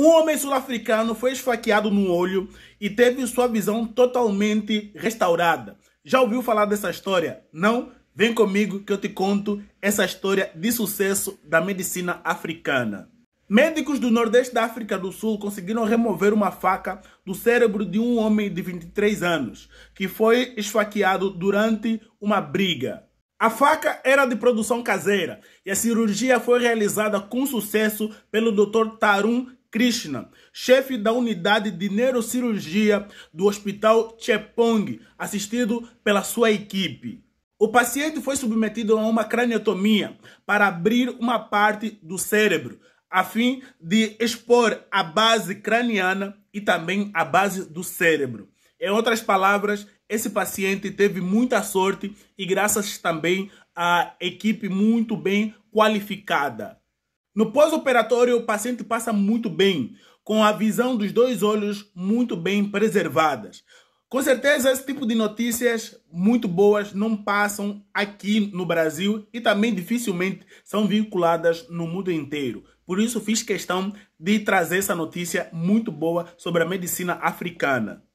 Um homem sul-africano foi esfaqueado no olho e teve sua visão totalmente restaurada. Já ouviu falar dessa história? Não? Vem comigo que eu te conto essa história de sucesso da medicina africana. Médicos do Nordeste da África do Sul conseguiram remover uma faca do cérebro de um homem de 23 anos que foi esfaqueado durante uma briga. A faca era de produção caseira e a cirurgia foi realizada com sucesso pelo Dr. Tarun Krishna, chefe da unidade de neurocirurgia do Hospital Chepong, assistido pela sua equipe. O paciente foi submetido a uma craniotomia para abrir uma parte do cérebro, a fim de expor a base craniana e também a base do cérebro. Em outras palavras, esse paciente teve muita sorte e graças também à equipe muito bem qualificada. No pós-operatório, o paciente passa muito bem, com a visão dos dois olhos muito bem preservadas. Com certeza, esse tipo de notícias muito boas não passam aqui no Brasil e também dificilmente são vinculadas no mundo inteiro. Por isso, fiz questão de trazer essa notícia muito boa sobre a medicina africana.